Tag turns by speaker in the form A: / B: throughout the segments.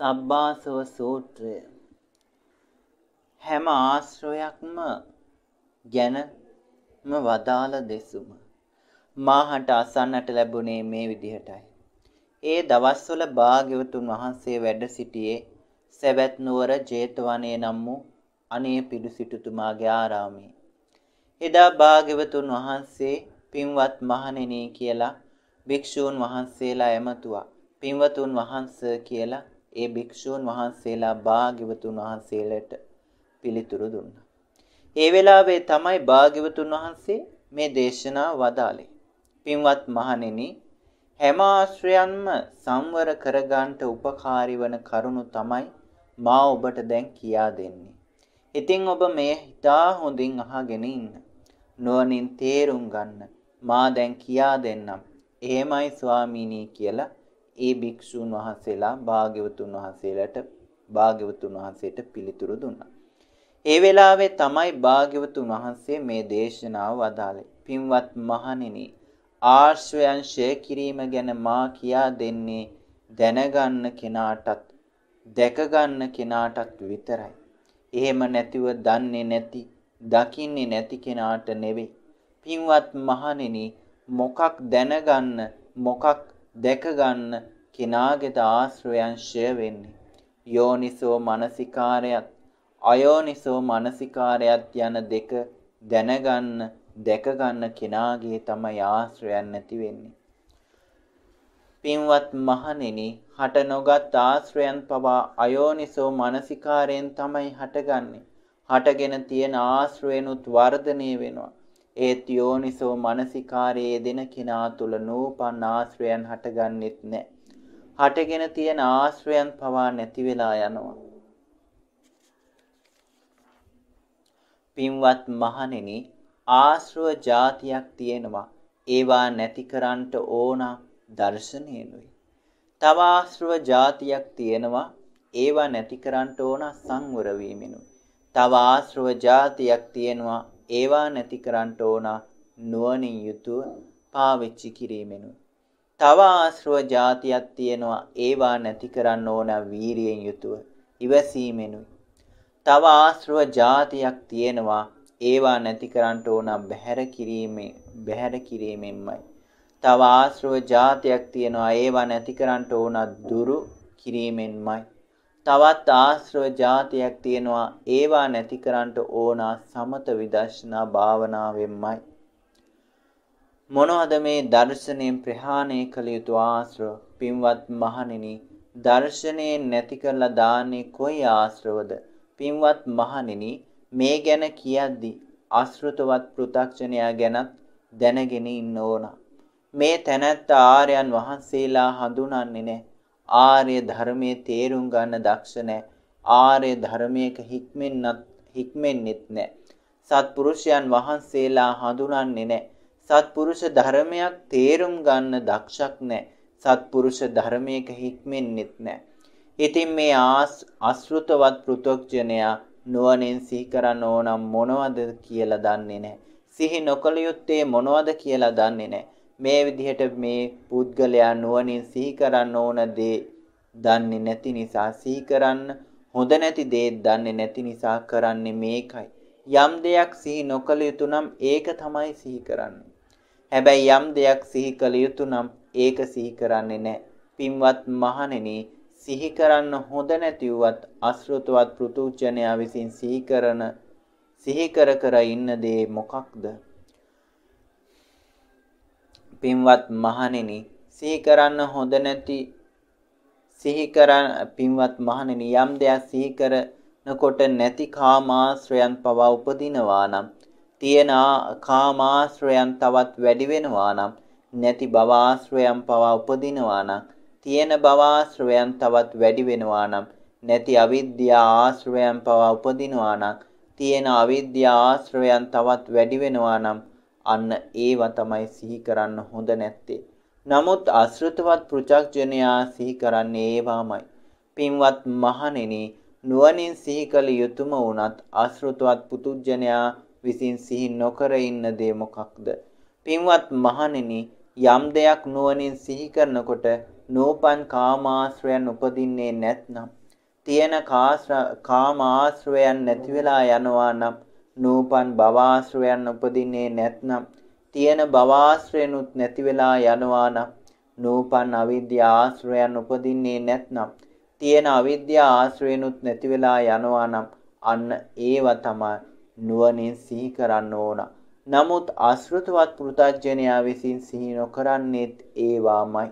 A: සබ්බාසව සූත්‍රය හැම ආශ්‍රයක්ම ගැනම වදාළ දෙසුම මාහට අසන්නට ලැබුණේ මේ විදිහටයි. ඒ දවස්වල භාග්‍යවතුන් වහන්සේ වැඩ සිටියේ සැවැත් නුවර 제තවනේ නම් වූ අනේ පිඩුසිටුතුමාගේ ආරාමයේ. එදා භාග්‍යවතුන් වහන්සේ පින්වත් මහණෙනි කියලා භික්ෂූන් වහන්සේලා එමතුවා. පින්වතුන් වහන්ස කියලා ඒ භික්ෂූන් වහන්සේලා භාග්‍යවතුන් වහන්සේලට පිළිතුරු දුන්නා. ඒ වෙලාවේ තමයි භාග්‍යවතුන් වහන්සේ මේ දේශනා වදාළේ. පින්වත් මහණෙනි හැම ආශ්‍රයන්ම සංවර කරගන්නට උපකාරී වන කරුණු තමයි මා ඔබට දැන් කියා දෙන්නේ. ඉතින් ඔබ මේ හිතා හොඳින් අහගෙන ඉන්න. නුවණින් තේරුම් ගන්න. මා දැන් කියා දෙන්නම්. එහෙමයි ස්වාමීනි කියලා ඒ භික්ෂූන් වහන්සේලා භාග්‍යවතුන් වහන්සේලාට භාග්‍යවතුන් වහන්සේට පිළිතුරු දුන්නා. ඒ වෙලාවේ තමයි භාග්‍යවතුන් වහන්සේ මේ දේශනාව වදාළේ. පින්වත් මහණෙනි, ආශ්‍රයන් ෂේ කිරීම ගැන මා කියා දෙන්නේ දැනගන්න කෙනාටත් දැකගන්න කෙනාටත් විතරයි. එහෙම නැතිව දන්නේ නැති, දකින්නේ නැති කෙනාට නෙවෙයි. පින්වත් මහණෙනි, මොකක් දැනගන්න මොකක් දැක ගන්න කෙනාගේද ආශ්‍රයංශය වෙන්නේ. යෝනිසෝ මනසිකාරයත් අයෝනිසෝ මනසිකාරයත් යන දෙක දැනගන්න දැක ගන්න කෙනාගේ තමයි ආශ්‍රයන් නැති වෙන්නේ. පින්වත් මහණෙනි හට නොගත් ආශ්‍රයන් පවා අයෝනිසෝ මනසිකාරයෙන් තමයි හටගන්නේ. හටගෙන තියෙන ආශ්‍රයනුත් වර්ධනය වෙනවා. ඒත් යෝනිසෝ මනසිකාරයේ දෙන කෙනා තුල නූපන් ආශ්‍රයන් හටගන්නෙත් නැහැ. හටගෙන තියෙන ආශ්‍රයන් පවා නැති වෙලා යනවා. පින්වත් මහණෙනි ආශ්‍රව જાතියක් තියෙනවා. ඒවා නැති කරන්නට ඕන දර්ශනයනුයි. තව ආශ්‍රව જાතියක් තියෙනවා. ඒවා නැති කරන්නට ඕන සංවර වීමෙනුයි. තව ආශ්‍රව જાතියක් තියෙනවා. ඒවා නැති කරන්නට ඕන නුවණින් යුතුව පාවිච්චි කිරීමෙනුයි. තව ආශ්‍රව જાතියක් තියෙනවා ඒවා නැති කරන්න ඕන වීරියෙන් යුතුව ඉවසීමෙනුයි. තව ආශ්‍රව જાතියක් තියෙනවා ඒවා නැති කරන්නට ඕන බැහැර කිරීමේ බැහැර කිරීමෙන්මයි. තව ආශ්‍රව જાතියක් තියෙනවා ඒවා නැති කරන්නට ඕන දුරු කිරීමෙන්මයි. තවත් ආශ්‍රව જાතියක් තියෙනවා ඒවා නැති කරන්න ඕන සමත විදර්ශනා භාවනාවෙන්මයි මොනවද මේ දර්ශනයෙන් ප්‍රහාණය කළ යුතු ආශ්‍රව පින්වත් මහණෙනි දර්ශනේ නැති කරලා දාන්නේ කොයි ආශ්‍රවද පින්වත් මහණෙනි මේ ගැන කියද්දි අශෘතවත් පෘ탁ජනයා ගැනත් දැනගෙන ඉන්න ඕන මේ තැනැත්ත ආර්යයන් වහන්සේලා හඳුනන්නේ නැහැ ආර්ය ධර්මයේ තේරුම් ගන්න දක්ෂ නැහැ. ආර්ය ධර්මයක හික්මෙන්නත් හික්මෙන්නෙත් නැහැ. සත්පුරුෂයන් වහන්සේලා හඳුනන්නේ නැහැ. සත්පුරුෂ ධර්මයක් තේරුම් ගන්න දක්ෂක් නැහැ. සත්පුරුෂ ධර්මයක හික්මෙන්නෙත් නැහැ. ඉතින් මේ අසෘතවත් පෘථග්ජනයා නුවණින් සිහි කරන්න ඕනම් මොනවද කියලා දන්නේ නැහැ. සිහි නොකළ යුත්තේ මොනවද කියලා දන්නේ නැහැ. මේ විදිහට මේ පුද්ගලයා නුවණින් සිහි කරන්න ඕන දේ දන්නේ නැති නිසා සිහි කරන්න හොඳ නැති දේ දන්නේ නැති නිසා කරන්නේ මේකයි. යම් දෙයක් සිහි නොකළ යුතු නම් ඒක තමයි සිහි කරන්නේ. හැබැයි යම් දෙයක් සිහි කළ යුතු නම් ඒක සිහි කරන්නේ නැහැ. පින්වත් මහණෙනි සිහි කරන්න හොඳ නැති වුවත් අසෘතවත් පෘතුජනයා විසින් සිහි කරන සිහි කර කර ඉන්න දේ මොකක්ද? පින්වත් මහණෙනි සිහි කරන්න හොඳ නැති සිහි කරන පින්වත් මහණෙනි යම් දෙයක් සිහි කරනකොට නැති කාමාශ්‍රයන් පවා උපදිනවා නම් තියෙන කාමාශ්‍රයන් තවත් වැඩි වෙනවා නම් නැති භවආශ්‍රයන් පවා උපදිනවා නම් තියෙන භවආශ්‍රයන් තවත් වැඩි වෙනවා නම් නැති අවිද්‍යා ආශ්‍රයන් පවා උපදිනවා නම් තියෙන අවිද්‍යා ආශ්‍රයන් තවත් වැඩි වෙනවා නම් අන්න ඒවා තමයි සිහි කරන්න හොඳ නැත්තේ. නමුත් අශෘතවත් පෘථග්ජනයා සිහි කරන්නේ ඒවාමයි. පින්වත් මහණෙනි නුවණින් සිහි කළ යුතුයම වුණත් අශෘතවත් පුතුජනයා විසින් සිහි නොකර ඉන්න දේ මොකක්ද? පින්වත් මහණෙනි යම් දෙයක් නුවණින් සිහි කරනකොට නෝපන් කාමාශ්‍රයන් උපදින්නේ නැත්නම් තියෙන කාමාශ්‍රයන් නැති වෙලා යනවා නම් නූපන් භවාශ්‍රයන් උපදින්නේ නැත්නම් තියෙන භවාශ්‍රයනුත් නැති වෙලා යනවා නම් නූපන් අවිද්‍යා ආශ්‍රයන් උපදින්නේ නැත්නම් තියෙන අවිද්‍යා ආශ්‍රයනුත් නැති වෙලා යනවා නම් අන්න ඒව තමයි නුවණින් සිහි කරන්න ඕන. නමුත් අශෘතවත් පෘථග්ජනයා විසින් සිහි නොකරන්නේත් ඒවාමයි.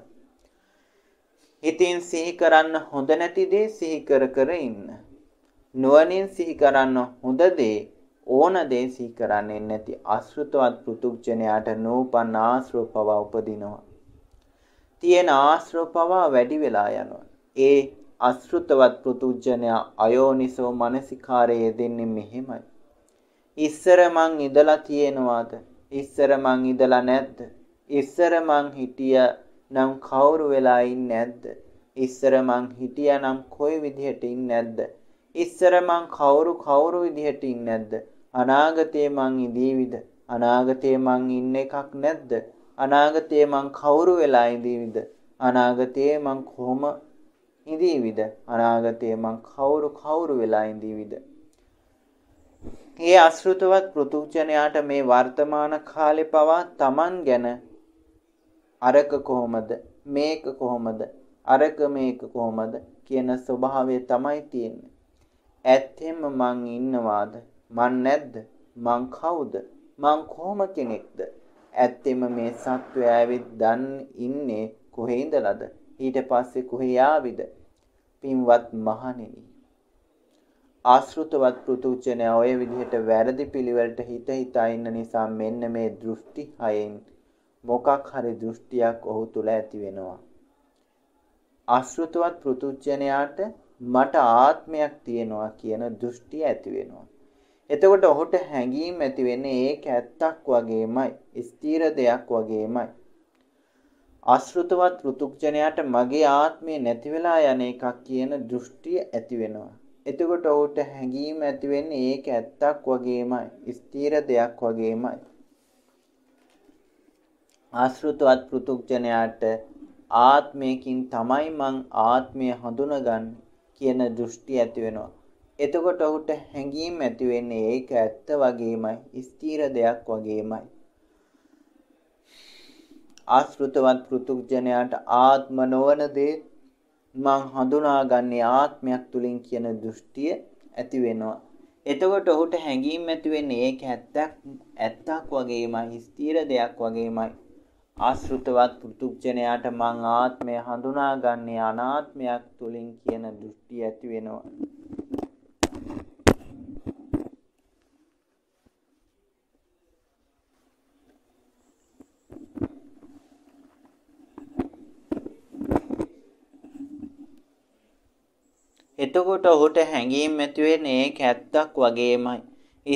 A: හිතින් සිහි කරන්න හොඳ නැති දේ සිහි කර කර ඉන්න. නුවණින් සිහි කරන්න හොඳ දේ ඕන දේසී කරන්නේ නැති අසෘතවත් පෘතුග්ජනයාට නූපන් ආශ්‍රව පවා උපදිනවා. තියෙන ආශ්‍රව පවා වැඩි වෙලා යනවා. ඒ අසෘතවත් පෘතුජ්ජනයා අයෝනිසෝ මනසිකාරය යෙදෙන්නේ මෙහෙමයි. ඉස්සර මං ඉඳලා තියෙනවාද? ඉස්සර මං ඉඳලා නැද්ද? ඉස්සර මං හිටිය නම් කවුරු වෙලා ඉන්නේ නැද්ද? ඉස්සර මං හිටියා නම් කොයි විදිහට ඉන්නේ නැද්ද? ඉස්සර මං කවුරු කවුරු විදිහට ඉන්නේ නැද්ද? අනාගතේ මං ඉදීවිද? අනාගතේ මං ඉන්න එකක් නැද්ද? අනාගතේ මං කවුරු වෙලා ඉදීවිද? අනාගතේ මං කොහොම ඉදීවිද? අනාගතේ මං කවුරු කවුරු වෙලා ඉදීවිද? ඒ අශෘතවත් පෘතුජනයාට මේ වර්තමාන කාලේ පවා Taman ගැන අරක කොහොමද? මේක කොහොමද? අරක මේක කොහොමද කියන ස්වභාවය තමයි තියෙන්නේ. ඇත්තෙන්ම මං ඉන්නවාද? මන් නැද්ද? මං කවුද? මං කොහොම කෙනෙක්ද? ඇත්තෙම මේ සත්වයාවිත් දන් ඉන්නේ කොහේ ඉඳලාද? ඊට පස්සේ කොහේ ආවිද? පින්වත් මහණෙනි. ආශෘතවත් පෘතුචනය ඔය විදිහට වැරදි පිළිවෙලට හිත හිතා ඉන්න නිසා මෙන්න මේ දෘෂ්ටි හයෙන් මොකක් හරි දෘෂ්ටියක් ඔහු තුල ඇති වෙනවා. ආශෘතවත් පෘතුචනයාට මට ආත්මයක් තියෙනවා කියන දෘෂ්ටිය ඇති වෙනවා. එතකොට ඔහුට හැඟීම් ඇති වෙන්නේ ඒක ඇත්තක් වගේමයි ස්ථීර දෙයක් වගේමයි අශෘතවත් ෘතුක්ජනයාට මගේ ආත්මය නැති වෙලා යන එකක් කියන දෘෂ්ටිය ඇති වෙනවා එතකොට ඔහුට හැඟීම් ඇති වෙන්නේ ඒක ඇත්තක් වගේමයි ස්ථීර දෙයක් වගේමයි අශෘතවත් ෘතුක්ජනයාට ආත්මයකින් තමයි මං ආත්මය හඳුනගන්නේ කියන දෘෂ්ටි ඇති වෙනවා එතකොට ඔහුට හැඟීම් ඇති වෙන්නේ ඒක ඇත්ත වගේමයි ස්ථීර දෙයක් වගේමයි. ආශෘතවත් පෘතුග්ජනයාට ආත්ම නොවන දේ මං හඳුනාගන්නේ ආත්මයක් තුලින් කියන දෘෂ්ටිය ඇති වෙනවා. එතකොට ඔහුට හැඟීම් ඇති වෙන්නේ ඒක ඇත්තක් ඇත්තක් වගේමයි ස්ථීර දෙයක් වගේමයි. ආශෘතවත් පෘතුග්ජනයාට මං ආත්මය හඳුනාගන්නේ අනාත්මයක් තුලින් කියන දෘෂ්ටිය ඇති වෙනවා. එතකොට ඔහුට හැඟීම් ඇති වෙන්නේ කැත්තක් වගේමයි.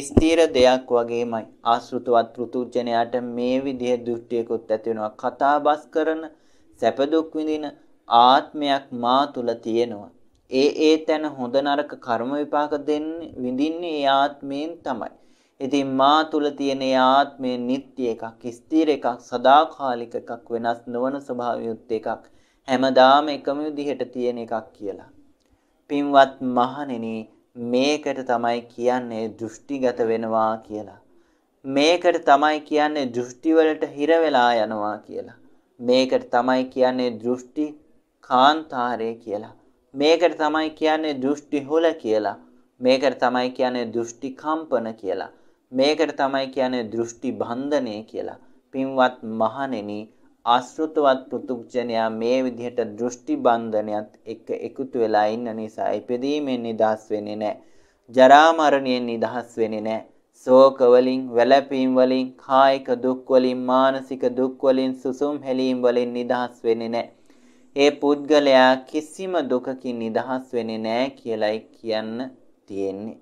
A: ස්ථීර දෙයක් වගේමයි. ආශෘතවත් පෘතුජනයාට මේ විදිහේ දෘෂ්ටියකුත් ඇති වෙනවා. කතාබස් කරන සැප දුක් විඳින ආත්මයක් මා තුල තියෙනවා. ඒ ඒ තැන හොඳ නරක කර්ම විපාක දෙන්නේ විඳින්නේ ඒ ආත්මයෙන් තමයි. ඉතින් මා තුල තියෙන ආත්මය නිත්‍ය එකක්, ස්ථීර එකක්, සදාකාලික එකක්, වෙනස් නොවන ස්වභාවයුත් එකක්. හැමදාම එකම විදිහට තියෙන එකක් කියලා. පින්වත් මහණෙනි මේකට තමයි කියන්නේ දෘෂ්ටිගත වෙනවා කියලා. මේකට තමයි කියන්නේ දෘෂ්ටි වලට හිර වෙලා යනවා කියලා. මේකට තමයි කියන්නේ දෘෂ්ටි කාන්තාරය කියලා. මේකට තමයි කියන්නේ දෘෂ්ටි හොල කියලා. මේකට තමයි කියන්නේ දෘෂ්ටි කම්පන කියලා. මේකට තමයි කියන්නේ දෘෂ්ටි බන්ධනය කියලා. පින්වත් මහණෙනි ආශෘතවත් පෘතුක්ජනයා මේ විදිහට දෘෂ්ටි බන්ධනයත් එක්ක එකතු වෙලා ඉන්න නිසා ඉපදීමෙන් නිදහස් වෙන්නේ නැහැ. ජරා මරණයෙන් නිදහස් වෙන්නේ නැහැ. ශෝක වලින්, වැළපීම් වලින්, කායික දුක් වලින්, මානසික දුක් වලින්, සුසුම් හැලීම් වලින් නිදහස් වෙන්නේ නැහැ. ඒ පුද්ගලයා කිසිම දුකකින් නිදහස් වෙන්නේ නැහැ කියලයි කියන්න තියෙන්නේ.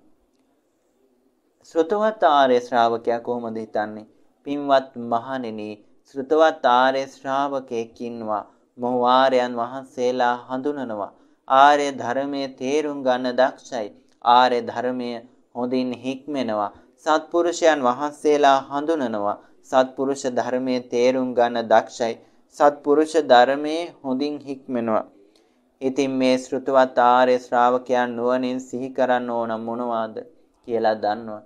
A: ශ්‍රතවත් ආර්ය ශ්‍රාවකයා කොහොමද හිතන්නේ? පින්වත් මහණෙනි ශ්‍රතවත් ආර්ය ශ්‍රාවකයෙක්ින්වා මොහු ආර්යයන් වහන්සේලා හඳුනනවා. ආර්ය ධර්මයේ තේරුම් ගන්න දක්ෂයි. ආර්ය ධර්මය හොඳින් හික්මෙනවා. සත්පුරුෂයන් වහන්සේලා හඳුනනවා. සත්පුරුෂ ධර්මයේ තේරුම් ගන්න දක්ෂයි. සත්පුරුෂ ධර්මයේ හොඳින් හික්මෙනවා. ඉතින් මේ ශ්‍රතුවත් ආර්ය ශ්‍රාවකයන් නුවණින් සිහි කරන්න ඕන මොනවාද කියලා දන්නවා.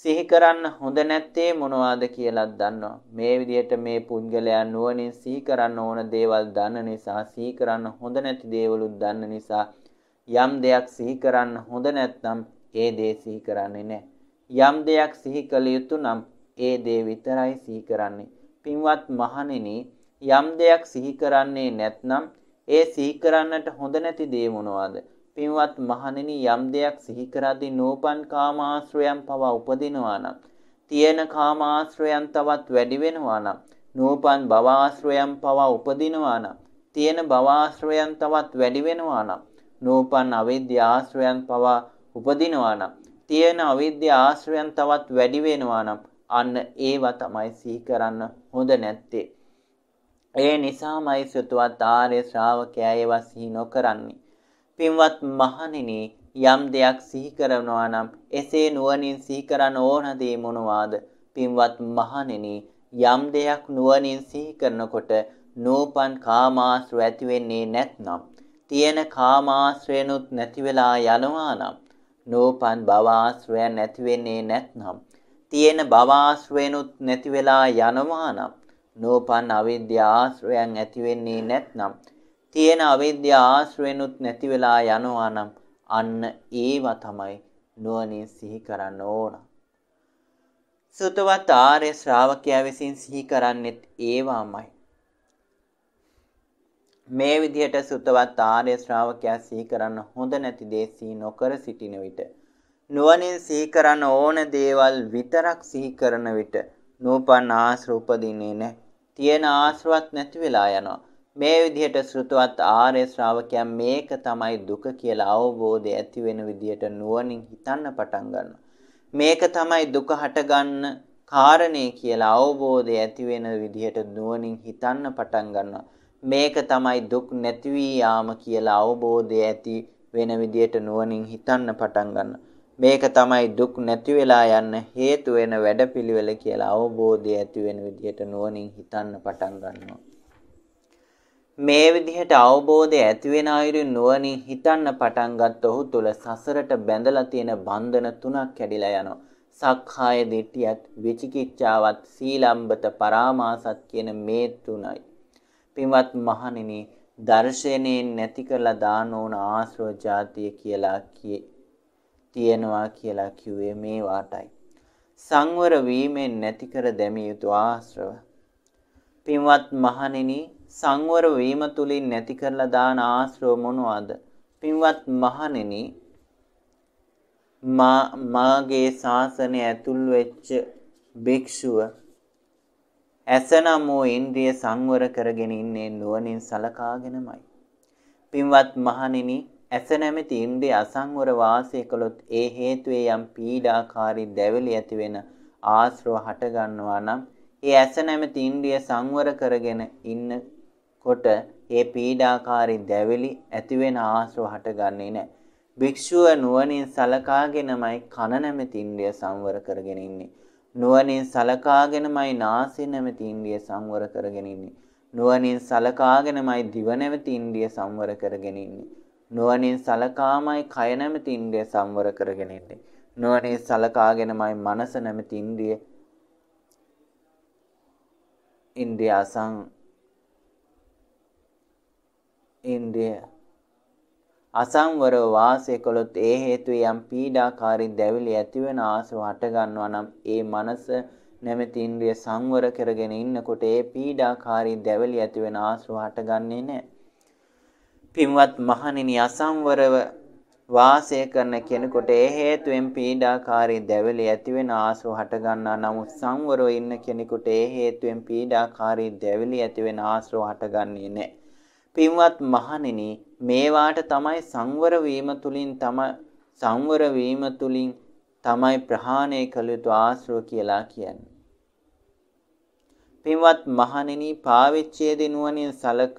A: සිහි කරන්න හොඳ නැත්තේ මොනවාද කියලාත් දන්නවා. මේ විදිහට මේ පුද්ගලයා නුවණින් සිහි කරන්න ඕන දේවල් දන්න නිසා සිහි කරන්න හොඳ නැති දේවලුත් දන්න නිසා යම් දෙයක් සිහි කරන්න හොඳ නැත්නම් ඒ දේ සිහි කරන්නේ නැහැ. යම් දෙයක් සිහි කළ යුතු නම් ඒ දේ විතරයි සිහි කරන්නේ. පින්වත් මහණෙනි යම් දෙයක් සිහි කරන්නේ නැත්නම් ඒ සිහි කරන්නට හොඳ නැති දේ මොනවාද? පින්වත් මහණෙනි යම් දෙයක් සිහි කරද්දී නෝපන් කාමාශ්‍රයන් පවා උපදිනවා නම් තියෙන කාමාශ්‍රයන් තවත් වැඩි වෙනවා නම් නෝපන් භවආශ්‍රයන් පවා උපදිනවා නම් තියෙන භවආශ්‍රයන් තවත් වැඩි වෙනවා නම් නෝපන් අවිද්‍ය ආශ්‍රයන් පවා උපදිනවා නම් තියෙන අවිද්‍ය ආශ්‍රයන් තවත් වැඩි වෙනවා නම් අන්න ඒවා තමයි සිහි කරන්න හොඳ නැත්තේ. ඒ නිසාමයි සුතුවත් ආර්ය ශ්‍රාවකයා ඒවා සිහි නොකරන්නේ. පින්වත් මහණෙනි යම් දෙයක් සිහි කරනවා නම් එසේ නුවණින් සිහි කරන්න ඕන දේ මොනවාද? පින්වත් මහණෙනි යම් දෙයක් නුවණින් සිහි කරනකොට නෝපන් කාමාශ්‍රය ඇති වෙන්නේ නැත්නම් තියෙන කාමාශ්‍රයනොත් නැති වෙලා යනවා නම් නෝපන් භවආශ්‍රය නැති වෙන්නේ නැත්නම් තියෙන භවආශ්‍රයනොත් නැති වෙලා යනවා නම් නෝපන් අවිද්‍යාශ්‍රයන් ඇති වෙන්නේ නැත්නම් තියෙන අවිද්‍යාව ආශ්‍රයෙන්ුත් නැති වෙලා යනවා නම් අන්න ඒව තමයි නුවණින් සිහි කරන්න ඕන. සුතවත් ආර්ය ශ්‍රාවකයා විසින් සිහි කරන්නෙත් ඒවමයි. මේ විදිහට සුතවත් ආර්ය ශ්‍රාවකයා සිහි කරන්න හොඳ නැති දේ සිහි නොකර සිටින විට නුවණින් සිහි කරන්න ඕන දේවල් විතරක් සිහි කරන විට නූපන් ආශ්‍ර උපදින්නේ නැහැ. තියෙන ආශ්‍රවත් නැති වෙලා යනවා. මේ විදිහට ශ්‍රුතවත් ආර්ය ශ්‍රාවකයන් මේක තමයි දුක කියලා අවබෝධය ඇති වෙන විදිහට නුවණින් හිතන්න පටන් ගන්නවා. මේක තමයි දුක හටගන්න කාරණේ කියලා අවබෝධය ඇති වෙන විදිහට නුවණින් හිතන්න පටන් ගන්නවා. මේක තමයි දුක් නැති වී කියලා අවබෝධය ඇති වෙන විදිහට නුවණින් හිතන්න පටන් ගන්නවා. මේක තමයි දුක් නැති වෙලා යන්න හේතු වෙන වැඩපිළිවෙල කියලා අවබෝධය ඇති වෙන විදිහට නුවණින් හිතන්න පටන් ගන්නවා. මේ විදිහට අවබෝධය ඇති වෙන අයුරු නුවණින් හිතන්න පටන් ගත්ත ඔහු තුල සසරට බැඳලා තියෙන බන්ධන තුනක් කැඩිලා යනවා. සක්කාය දිට්ඨියත් විචිකිච්ඡාවත් සීලම්බත පරාමාසත් කියන මේ තුනයි. පින්වත් මහණෙනි, දර්ශනයෙන් නැති කරලා දාන ඕන ආශ්‍රව જાතිය කියලා කියේ. තියෙනවා කියලා කිව්වේ මේ වාටයි. සංවර වීමෙන් නැති කර දැමිය යුතු ආශ්‍රව පින්වත් මහණෙනි සංවර වීම තුලින් නැති කරලා දාන ආශ්‍රව මොනවාද? පින්වත් මහණෙනි මා මාගේ ශාසනය ඇතුල් වෙච්ච භික්ෂුව ඇසනම් වූ ඉන්ද්‍රිය සංවර කරගෙන ඉන්නේ නුවණින් සලකාගෙනමයි. පින්වත් මහණෙනි ඇස නැමැති ඉන්ද්‍රිය අසංවර වාසය කළොත් ඒ හේතුවේ යම් පීඩාකාරී දැවිලි ඇති වෙන ආශ්‍රව හට ගන්නවා නම් ඒ ඇස නැමැති ඉන්ද්‍රිය සංවර කරගෙන ඉන්නකොට ඒ පීඩාකාරී දැවිලි ඇති වෙන ආශ්‍රව හටගන්නේ නැහැ. භික්ෂුව නුවණින් සලකාගෙනමයි කන නැමැති ඉන්ද්‍රිය සංවර කරගෙන ඉන්නේ. නුවණින් සලකාගෙනමයි නාසය නැමැති ඉන්ද්‍රිය සංවර කරගෙන ඉන්නේ. නුවණින් සලකාගෙනමයි දිව නැමැති ඉන්ද්‍රිය සංවර කරගෙන ඉන්නේ. නුවණින් සලකාමයි කය නැමැති ඉන්ද්‍රිය සංවර කරගෙන ඉන්නේ. නුවණින් සලකාගෙනමයි මනස නැමැති ඉන්ද්‍රිය India sang ඉන්දිය අසංවරව වාසය කළොත් ඒ හේතු යම් පීඩාකාරී දැවිලි ඇතිවන ආසව හටගන්නවා නම් ඒ මනස නැමැති ඉන්ද්‍රිය සංවර කරගෙන ඉන්නකොට ඒ පීඩාකාරී දැවිලි ඇතිවන ආසව හටගන්නේ නැහැ. පින්වත් මහණෙනි අසංවරව වාසය කරන කෙනෙකුට ඒ හේතුවෙන් පීඩාකාරී දැවිලි ඇති වෙන ආසව හට ගන්නා නමුත් සංවරව ඉන්න කෙනෙකුට ඒ හේතුවෙන් පීඩාකාරී දැවිලි ඇති වෙන ආශ්‍රව හටගන්නේ නැහැ. පින්වත් මහණෙනි, මේවාට තමයි සංවර වීම තුලින් තම සංවර වීම තුලින් තමයි ප්‍රහාණය කළ යුතු ආශ්‍රව කියලා කියන්නේ. පින්වත් මහණෙනි, පාවිච්චියේ දිනුවනින් සලක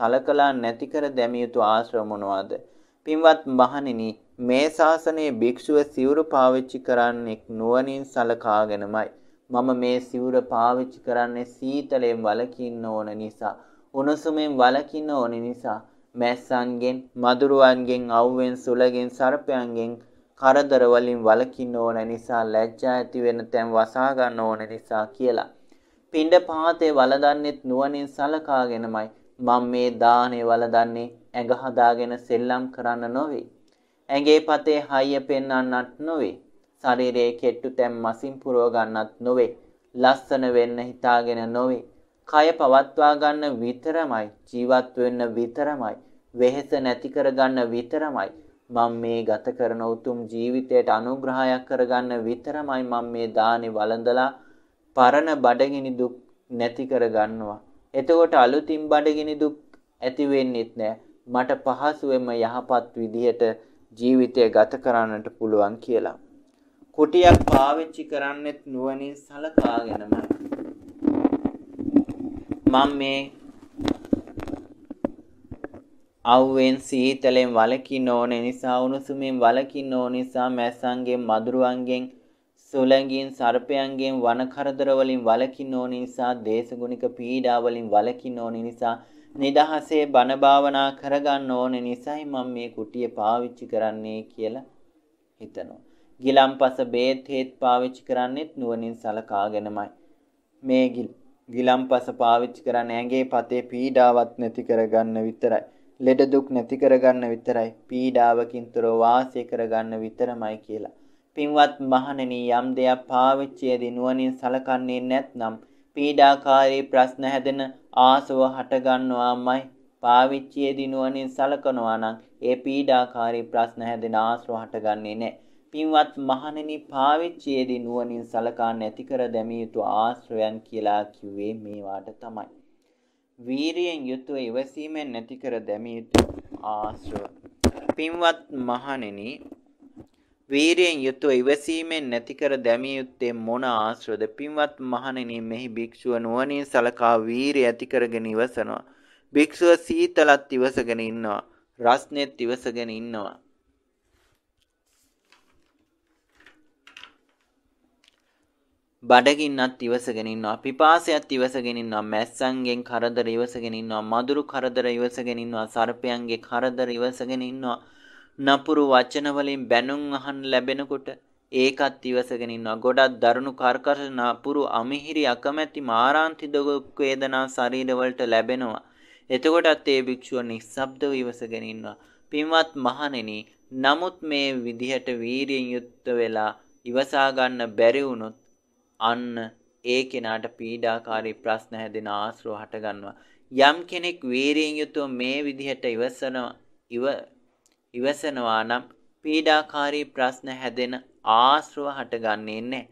A: සලකලා නැති කර දැමිය යුතු ආශ්‍රව මොනවාද? පින්වත් මහණෙනි මේ ශාසනයේ භික්ෂුව සිවුරු පාවිච්චි කරන්නෙක් නුවණින් සලකාගෙනමයි. මම මේ සිවුර පාවිච්චි කරන්නේ සීතලයෙන් වළකින්න ඕන නිසා, උණුසුමෙන් වළකින්න ඕන නිසා, මැස්සන්ගෙන්, මදුරුවන්ගෙන්, අවුවෙන්, සුලගෙන්, සර්පයන්ගෙන් කරදර වලින් වළකින්න ඕන නිසා, ලැජ්ජා ඇති වෙන තැන් වසා ගන්න ඕන නිසා කියලා. පින්ඩ පාතේ වළදන්නෙත් නුවණින් සලකාගෙනමයි මම මේ දානේ වළදන්නේ ඇඟ හදාගෙන සෙල්ලම් කරන්න නොවේ. ඇඟේ පතේ හයිය පෙන්වන්නත් නොවේ. ශරීරයේ කෙට්ටු තැම් මසින් පුරව ගන්නත් නොවේ. ලස්සන වෙන්න හිතාගෙන නොවේ. කය පවත්වා ගන්න විතරමයි, ජීවත් වෙන්න විතරමයි, වෙහෙස නැති කරගන්න විතරමයි. මම මේ ගත කරන උතුම් ජීවිතයට අනුග්‍රහයක් කරගන්න විතරමයි මම මේ දානේ වළඳලා පරණ බඩගිනි දුක් නැති කරගන්නවා. එතකොට අලුතින් බඩගිනි දුක් ඇති වෙන්නේත් නැහැ. මට පහසුවෙන්ම යහපත් විදියට ජීවිතය ගත කරන්නට පුළුවන් කියලා. කුටියක් පාවිච්චි කරන්නෙත් නුවණින් සලකාගෙනම මම මේ අවුවෙන් සීතලෙන් වළකින්න ඕන නිසා උණුසුමින් වළකින්න ඕන නිසා මැස්සන්ගෙන් මදුරුවන්ගෙන් සුළඟින් සර්පයන්ගෙන් වන කරදර වලින් වළකින්න ඕන නිසා දේශගුණික පීඩා වලින් වළකින්න ඕන නිසා නිදහසේ බණ භාවනා කරගන්න ඕනේ නිසායි මම මේ කුටිය පාවිච්චි කරන්නේ කියලා හිතනවා. ගිලම්පස බේත් හේත් පාවිච්චි කරන්නේත් නුවණින් සලකාගෙනමයි. මේ ගිලම්පස පාවිච්චි කරන්නේ ඇඟේ පතේ පීඩාවක් නැති කරගන්න විතරයි. ලෙඩ දුක් නැති කරගන්න විතරයි. පීඩාවකින් තොරව වාසය කරගන්න විතරමයි කියලා. පින්වත් මහණෙනි යම් දෙයක් පාවිච්චියේදී නුවණින් සලකන්නේ නැත්නම් පීඩාකාරී ප්‍රශ්න හැදෙන ආසව හට ගන්නවාමයි පාවිච්චියේ දිනුවනින් සලකනවා නම් ඒ පීඩාකාරී ප්‍රශ්න හැදෙන ආශ්‍රව හටගන්නේ නැහැ. පින්වත් මහණෙනි පාවිච්චියේදී නුවණින් සලකා නැති කර දැමිය යුතු ආශ්‍රයන් කියලා කිව්වේ මේවාට තමයි. වීරියෙන් යුතුව ඉවසීමෙන් නැති කර දැමිය යුතු ආශ්‍රව. පින්වත් මහණෙනි වීරයෙන් යුතුව ඉවසීමෙන් නැති කර දැමිය යුත්තේ මොන ආශ්‍රද පින්වත් මහණෙනි මෙහි භික්ෂුව නුවණින් සලකා වීරය ඇති කරගෙන ඉවසනවා භික්ෂුව සීතලත් ඉවසගෙන ඉන්නවා රස්නෙත් ඉවසගෙන ඉන්නවා බඩගින්නත් ඉවසගෙන ඉන්නවා පිපාසයත් ඉවසගෙන ඉන්නවා මැස්සන්ගෙන් කරදර ඉවසගෙන ඉන්නවා මදුරු කරදර ඉවසගෙන ඉන්නවා සර්පයන්ගේ කරදර ඉවසගෙන ඉන්නවා නපුරු වචන වලින් බැනුම් අහන්න ලැබෙනකොට ඒකත් ඉවසගෙන ඉන්නවා. ගොඩක් දරුණු කර්කශ නපුරු අමිහිරි අකමැති මාරාන්ති දුක් වේදනා ශරීරවලට ලැබෙනවා. එතකොටත් ඒ භික්ෂුව නිස්සබ්දව ඉවසගෙන ඉන්නවා. පින්වත් මහණෙනි, නමුත් මේ විදිහට වීරියෙන් යුක්ත වෙලා ඉවසා ගන්න බැරි වුණොත් අන්න ඒ කෙනාට පීඩාකාරී ප්‍රශ්න හැදෙන ආශ්‍රව හට ගන්නවා. යම් කෙනෙක් වීරියෙන් යුතුව මේ විදිහට ඉවසන ඉව ඉවසනවා නම් පීඩාකාරී ප්‍රශ්න හැදෙන ආශ්‍රව හටගන්නේ නැහැ.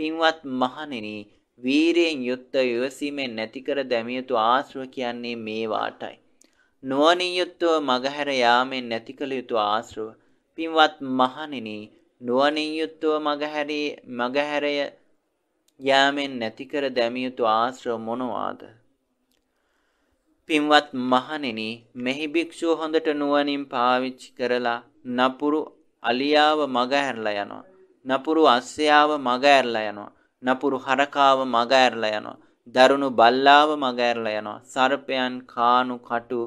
A: පින්වත් මහණෙනි, වීරයෙන් යුක්ත ඉවසීමෙන් නැති කර දැමිය යුතු ආශ්‍රව කියන්නේ මේ වාටයි. නුවණින් යුක්තව මගහැර යාමෙන් නැති කළ යුතු ආශ්‍රව. පින්වත් මහණෙනි, නුවණින් යුක්තව මගහැරී මගහැරය යාමෙන් නැති කර දැමිය යුතු ආශ්‍රව මොනවාද? පින්වත් මහණෙනි මෙහි භික්ෂුව හොඳට නුවණින් පාවිච්චි කරලා නපුරු අලියාව මගහැරලා යනවා. නපුරු අස්සයාව මගහැරලා යනවා. නපුරු හරකාව මගහැරලා යනවා. දරුණු බල්ලාව මගහැරලා යනවා. සර්පයන් කානු කටු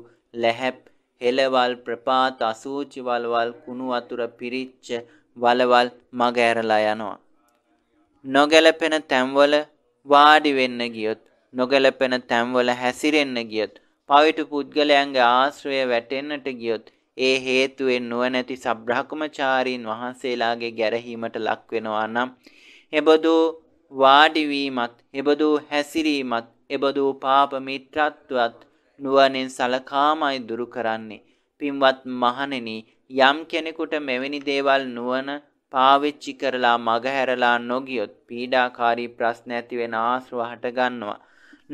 A: ලැහැප් හෙළවල් ප්‍රපාත අසූචි වලවල් කුණු වතුර පිරිච්ච වලවල් මගහැරලා යනවා. නොගැලපෙන තැන්වල වාඩි වෙන්න ගියොත් නොගැලපෙන තැන්වල හැසිරෙන්න ගියොත් පවිතු පුද්ගලයන්ගේ ආශ්‍රය වැටෙන්නට ගියොත් ඒ හේතුවෙන් නුවණැති සබ්‍රහ්මචාරීන් වහන්සේලාගේ ගැරහීමට ලක් වෙනවා නම් එබඳු වාඩි වීමත් එබඳු හැසිරීමත් එබඳු පාප මිත්‍රත්වත් නුවණෙන් සලකාමයි දුරු කරන්නේ පින්වත් මහණෙනි යම් කෙනෙකුට මෙවැනි දේවල් නුවණ පාවිච්චි කරලා මගහැරලා නොගියොත් පීඩාකාරී ප්‍රශ්න ඇති වෙන ආශ්‍රව හට ගන්නවා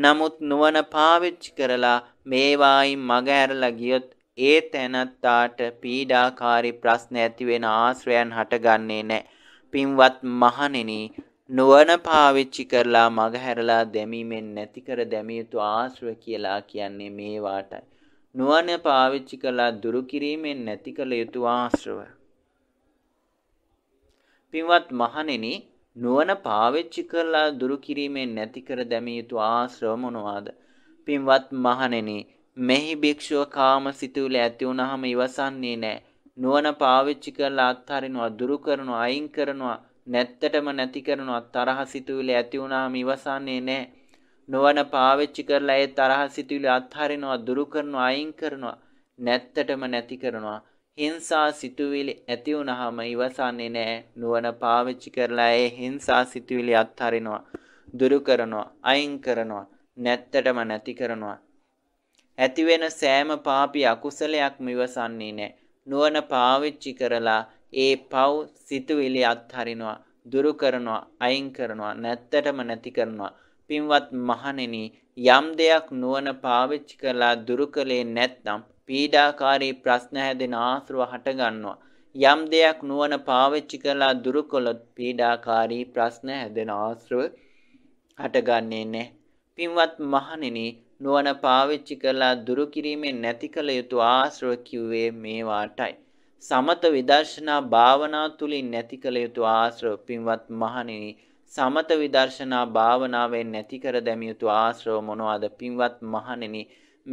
A: නමුත් නුවණ පාවිච්චි කරලා මේවායින් මග ඇරලා ගියොත් ඒ තැනත්තාට පීඩාකාරී ප්‍රශ්න ඇති වෙන ආශ්‍රයන් හටගන්නේ නැහැ. පින්වත් මහණෙනි නුවණ පාවිච්චි කරලා මගහැරලා දැමීමෙන් නැති කර දැමිය යුතු ආශ්‍රය කියලා කියන්නේ මේ වාටයි. නුවණ පාවිච්චි කරලා දුරු කිරීමෙන් නැති කළ යුතු ආශ්‍රව. පින්වත් මහණෙනි, නුවණ පාවිච්චි කරලා දුරු කිරීමෙන් නැති කර දැමිය යුතු ආශ්‍රව මොනවාද? පින්වත් මහණෙනි මෙහි භික්ෂුව කාම සිතුවිලි ඇති වුනහම ඉවසන්නේ නැහැ. නුවණ පාවිච්චි කරලා අත්හරිනවා, දුරු කරනවා, අයින් කරනවා, නැත්තටම නැති කරනවා. තරහ සිතුවිලි ඇති වුනහම ඉවසන්නේ නැහැ. නුවණ පාවිච්චි කරලා ඒ තරහ සිතුවිලි අත්හරිනවා, දුරු කරනවා, අයින් කරනවා, නැත්තටම නැති කරනවා. හිංසා සිතුවිලි ඇති වුනහම ඉවසන්නේ නැහැ. නුවණ පාවිච්චි කරලා ඒ හිංසා සිතුවිලි අත්හරිනවා, දුරු කරනවා, අයින් කරනවා. නැත්තටම නැති කරනවා. ඇති වෙන සෑම පාපී අකුසලයක්ම ඉවසන්නේ නැහැ. නුවණ පාවිච්චි කරලා ඒ පව් සිතුවිලි අත්හරිනවා, දුරු කරනවා, අයින් කරනවා, නැත්තටම නැති කරනවා. පින්වත් මහණෙනි, යම් දෙයක් නුවණ පාවිච්චි කරලා දුරු කළේ නැත්නම් පීඩාකාරී ප්‍රශ්න හැදෙන ආශ්‍රව හට ගන්නවා. යම් දෙයක් නුවණ පාවිච්චි කරලා දුරු කළොත් පීඩාකාරී ප්‍රශ්න හැදෙන ආශ්‍රව හටගන්නේ නැහැ. පින්වත් මහණෙනි නුවණ පාවිච්චි කරලා දුරු කිරීමෙන් නැති කළ යුතු ආශ්‍රව කිව්වේ මේ වාටයි. සමත විදර්ශනා භාවනා තුලින් නැති කළ යුතු ආශ්‍රව පින්වත් මහණෙනි සමත විදර්ශනා භාවනාවෙන් නැති කර දැමිය යුතු ආශ්‍රව මොනවාද පින්වත් මහණෙනි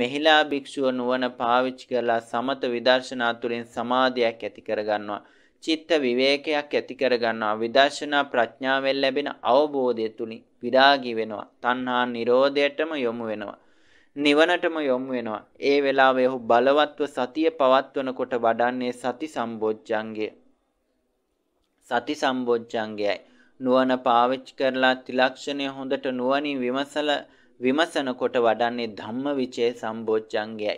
A: මෙහිලා භික්ෂුව නුවණ පාවිච්චි කරලා සමත විදර්ශනා තුලින් සමාධියක් ඇති කරගන්නවා. චිත්ත විවේකයක් ඇති කර ගන්නවා විදර්ශනා ප්‍රඥාවෙන් ලැබෙන අවබෝධය තුලින් විරාගී වෙනවා තණ්හා නිරෝධයටම යොමු වෙනවා නිවනටම යොමු වෙනවා ඒ වෙලාවේ ඔහු බලවත්ව සතිය පවත්වනකොට වඩන්නේ සති සම්බොජ්ජංගය සති සම්බොජ්ජංගයයි නුවණ පාවිච්චි කරලා ත්‍රිලක්ෂණය හොඳට නුවණින් විමසලා විමසනකොට වඩන්නේ ධම්මවිචේ සම්බොජ්ජංගයයි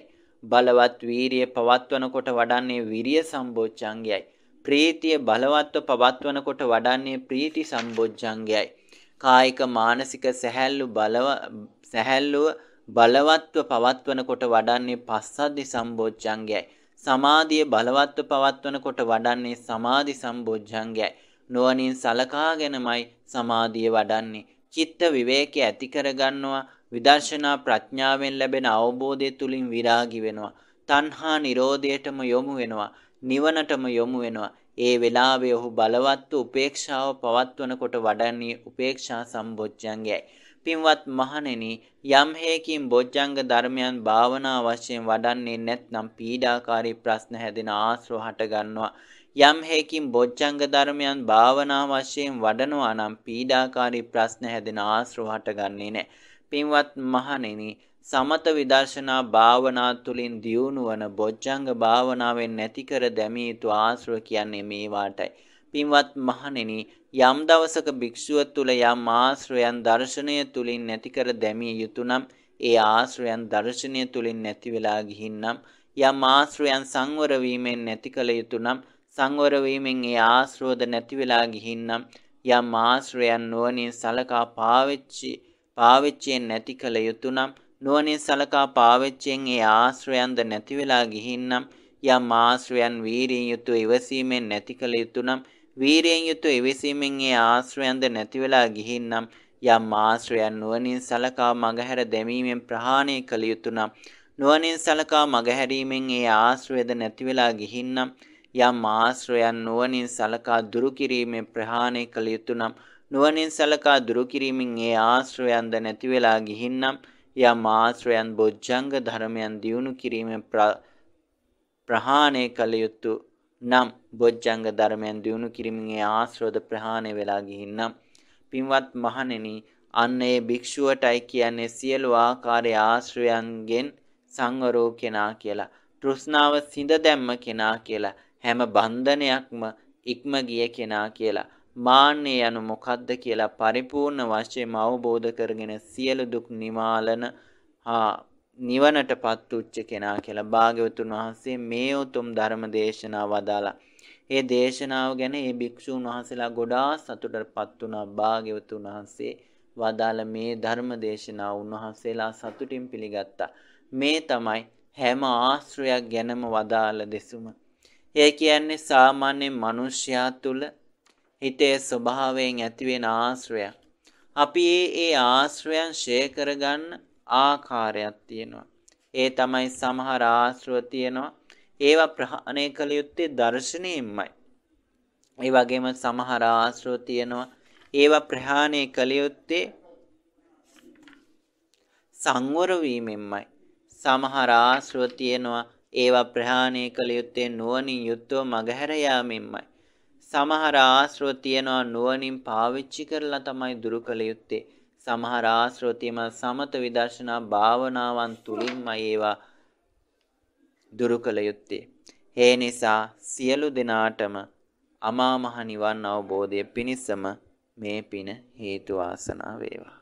A: බලවත් වීරිය පවත්වනකොට වඩන්නේ විරිය සම්බොජ්ජංගයයි ප්‍රීතිය බලවත්ව පවත්වනකොට වඩන්නේ ප්‍රීති සම්බොජ්ජංගයයි. කායික මානසික සැහැල්ලු බලව සැහැල්ලුව බලවත්ව පවත්වනකොට වඩන්නේ පස්සද්ධි සම්බොජ්ජංගයයි. සමාධිය බලවත්ව පවත්වනකොට වඩන්නේ සමාධි සම්බොජ්ජංගයයි. නුවණින් සලකාගෙනමයි සමාධිය වඩන්නේ. චිත්ත විවේකය ඇති කරගන්නවා විදර්ශනා ප්‍රඥාවෙන් ලැබෙන අවබෝධය තුලින් විරාගී වෙනවා. තණ්හා නිරෝධයටම යොමු වෙනවා. නිවනටම යොමු වෙනවා. ඒ වෙලාවේ ඔහු බලවත් වූ උපේක්ෂාව පවත්වනකොට වඩන්නේ උපේක්ෂා සම්බොජ්ජංගයයි. පින්වත් මහණෙනි, යම් හේකින් බොජ්ජංග ධර්මයන් භාවනා වශයෙන් වඩන්නේ නැත්නම් පීඩාකාරී ප්‍රශ්න හැදෙන ආශ්‍රව හට ගන්නවා. යම් හේකින් බොජ්ජංග ධර්මයන් භාවනා වශයෙන් වඩනවා නම් පීඩාකාරී ප්‍රශ්න හැදෙන ආශ්‍රව හටගන්නේ නැහැ. පින්වත් මහණෙනි, සමත විදර්ශනා භාවනා තුළින් දියුණු වන බොජ්ජංග භාවනාවෙන් නැති කර දැමිය යුතු ආශ්‍රව කියන්නේ මේවාටයි. පින්වත් මහණෙනි යම් දවසක භික්ෂුව තුල යම් ආශ්‍රයන් දර්ශනය තුලින් නැති කර දැමිය යුතු නම් ඒ ආශ්‍රයන් දර්ශනය තුලින් නැති වෙලා ගිහින්නම් යම් ආශ්‍රයන් සංවර වීමෙන් නැති කල යුතු නම් සංවර වීමෙන් ඒ ආශ්‍රෝද නැති වෙලා ගිහින්නම් යම් ආශ්‍රයන් නොවනින් සලකා පාවිච්චි පාවිච්චියෙන් නැති කල යුතු නම් නුවණින් සලකා පාවෙච්චෙන් ඒ ආශ්‍රයන්ද නැති වෙලා ගිහින්නම් යම් ආශ්‍රයන් වීරියෙන් යුතුව ඉවසීමෙන් නැති කළ යුතු නම් වීරියෙන් යුතුව ඉවසීමෙන් ඒ ආශ්‍රයන්ද නැති වෙලා ගිහින්නම් යම් ආශ්‍රයන් නුවණින් සලකා මගහැර දැමීමෙන් ප්‍රහාණය කළ යුතු නම් නුවණින් සලකා මගහැරීමෙන් ඒ ආශ්‍රයද නැති වෙලා ගිහින්නම් යම් ආශ්‍රයන් නුවණින් සලකා දුරු කිරීමෙන් ප්‍රහාණය කළ යුතු නම් නුවණින් සලකා දුරු කිරීමෙන් ඒ ආශ්‍රයන්ද නැති වෙලා ගිහින්නම් යම් ආශ්‍රයන් බොජ්ජංග ධර්මයන් දියුණු කිරීමෙන් ප්‍රහාණය කළ යුතු නම් බොජ්ජංග ධර්මයන් දියුණු කිරීමෙන් ඒ ආශ්‍රවද ප්‍රහාණය වෙලා ගිහින්නම් පින්වත් මහණෙනි අන්න ඒ භික්ෂුවටයි කියන්නේ සියලු ආකාරයේ ආශ්‍රයන්ගෙන් සංවරෝ කෙනා කියලා තෘෂ්ණාව සිඳ දැම්ම කෙනා කියලා හැම බන්ධනයක්ම ඉක්ම ගිය කෙනා කියලා මාන්නේ යනු මොකක්ද කියලා පරිපූර්ණ වශයෙන් අවබෝධ කරගෙන සියලු දුක් නිමාලන හා නිවනට පත් උච්ච කෙනා කියලා භාග්‍යවතුන් වහන්සේ මේ උතුම් ධර්ම දේශනාව වදාලා. ඒ දේශනාව ගැන ඒ භික්ෂූන් වහන්සේලා ගොඩාක් සතුටටපත් වුණා භාග්‍යවතුන් වහන්සේ වදාළ මේ ධර්ම දේශනාව උන්වහන්සේලා සතුටින් පිළිගත්තා. මේ තමයි හැම ආශ්‍රයක් ගැනම වදාළ දෙසුම. ඒ කියන්නේ සාමාන්‍ය මිනිසයා තුළ හිතේ ස්වභාවයෙන් ඇතිවෙන ආශ්‍රයක්. අපි ඒ ඒ ආශ්‍රයන් ෂේ කරගන්න ආකාරයක් තියෙනවා. ඒ තමයි සමහර ආශ්‍රව තියෙනවා. ඒවා ප්‍රහාණය කළ යුත්තේ දර්ශනයෙන්මයි. ඒ වගේම සමහර ආශ්‍රව තියෙනවා. ඒවා ප්‍රහාණය කළ යුත්තේ සංවර වීමෙන්මයි. සමහර ආශ්‍රව තියෙනවා. ඒවා ප්‍රහාණය කළ යුත්තේ නුවණින් යුත්ව මගහැර යාමෙන්මයි. සමහර ආශ්‍රව තියනවා නුවණින් පාවිච්චි කරලා තමයි දුරු කළ යුත්තේ. සමහර ආශ්‍රව තියෙන සමත විදර්ශනා භාවනාවන් තුලින්මයි ඒවා දුරු කළ යුත්තේ. ඒ නිසා සියලු දෙනාටම අමා මහ නිවන් අවබෝධය පිණිසම මේ පින හේතු ආසනා වේවා.